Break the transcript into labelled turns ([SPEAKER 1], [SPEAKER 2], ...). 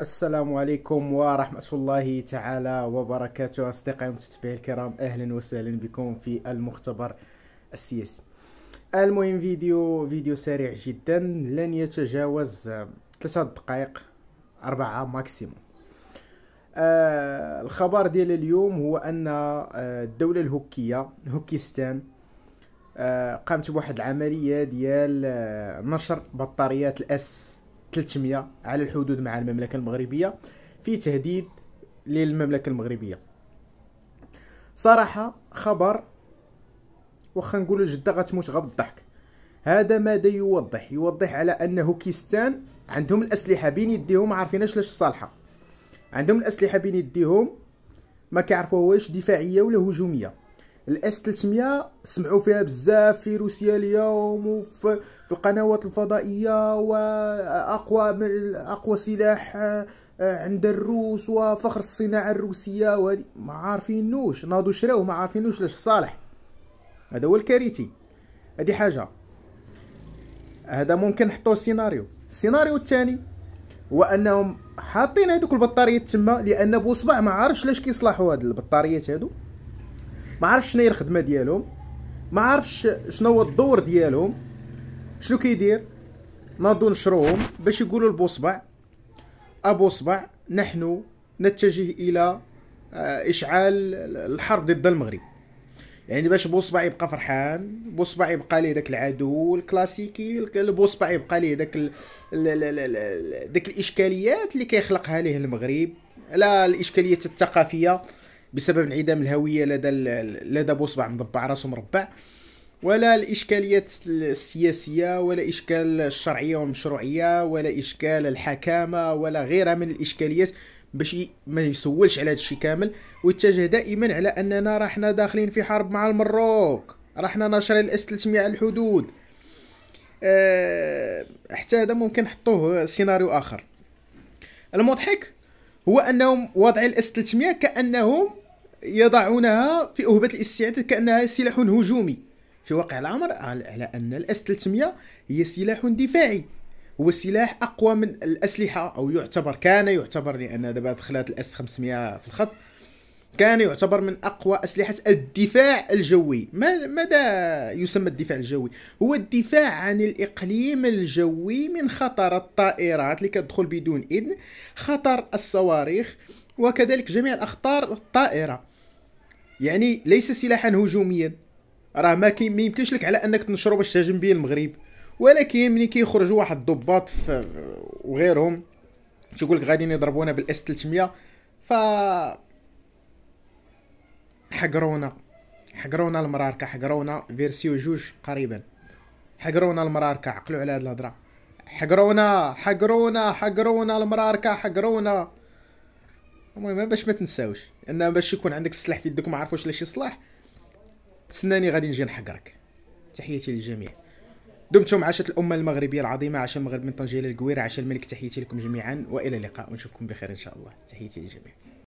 [SPEAKER 1] السلام عليكم ورحمة الله تعالى وبركاته أصدقائي المتتبعين الكرام أهلا وسهلا بكم في المختبر السياسي المهم فيديو فيديو سريع جدا لن يتجاوز ثلاثة دقائق أربعة ماكسيموم آه الخبر ديال اليوم هو أن آه، الدولة الهوكية هوكيستان آه قامت بواحد العملية ديال آه، نشر بطاريات الأس 300 على الحدود مع المملكة المغربية في تهديد للمملكة المغربية صراحة خبر واخا نقول جدة غتموت غاب الضحك هذا ماذا يوضح يوضح على انه كيستان عندهم الاسلحه بين يديهم ما اش لاش صالحه عندهم الاسلحه بين يديهم ما كيعرفوهاش دفاعيه ولا هجوميه الاس 300 سمعوا فيها بزاف في روسيا اليوم وفي في القنوات الفضائيه واقوى اقوى سلاح آه، عند الروس وفخر الصناعه الروسيه وهذه ما عارفينوش ناضوا شراوه ما عارفينوش لاش صالح هذا هو الكاريتي هذه حاجه هذا ممكن نحطوا السيناريو السيناريو الثاني هو انهم حاطين هذوك البطاريات تما لان بوصبع ما عارفش لاش كيصلحوا هاد البطاريات هذو ما عرفش شنو هي الخدمه ديالهم ما عرفش شنو هو الدور ديالهم شنو كيدير ناضوا نشروهم باش يقولوا البوصبع ابو صبع نحن نتجه الى آه، اشعال الحرب ضد المغرب يعني باش بوصبع يبقى فرحان بوصبع يبقى ليه داك العدو الكلاسيكي بوصبع يبقى ليه داك ال... داك الاشكاليات اللي كيخلقها ليه المغرب لا الاشكاليات الثقافيه بسبب انعدام الهويه لدى لدى بوصبع مربع راسه مربع ولا الاشكاليات السياسيه ولا اشكال الشرعيه والمشروعيه ولا اشكال الحكامه ولا غيرها من الاشكاليات باش ما يسولش على هادشي كامل ويتجه دائما على اننا راحنا داخلين في حرب مع المروك راحنا ناشرين الاس 300 على الحدود أه حتى هذا ممكن نحطوه سيناريو اخر المضحك هو انهم وضع الاس 300 كانهم يضعونها في اهبه الاستعداد كانها سلاح هجومي في واقع الامر على ان الاس 300 هي سلاح دفاعي هو سلاح اقوى من الاسلحه او يعتبر كان يعتبر لان دابا دخلت الاس 500 في الخط كان يعتبر من اقوى اسلحه الدفاع الجوي ما ماذا يسمى الدفاع الجوي هو الدفاع عن الاقليم الجوي من خطر الطائرات اللي كتدخل بدون اذن خطر الصواريخ وكذلك جميع الاخطار الطائره يعني ليس سلاحا هجوميا راه ما يمكنش لك على انك تنشرو باش تهاجم به المغرب ولكن ملي كيخرج واحد الضباط وغيرهم تيقول لك غاديين يضربونا بالاس 300 ف حقرونا حقرونا المراركة حقرونا فيرسيو جوج قريبا حقرونا المراركة عقلوا على هاد الهضرة حقرونا حقرونا حقرونا المراركة حقرونا المهم باش ما تنساوش ان باش يكون عندك السلاح في يدك ما عرفوش لاش يصلح تسناني غادي نجي نحقرك تحياتي للجميع دمتم عاشت الامه المغربيه العظيمه عاش المغرب من طنجه الى القويره عاش الملك تحياتي لكم جميعا والى اللقاء ونشوفكم بخير ان شاء الله تحياتي للجميع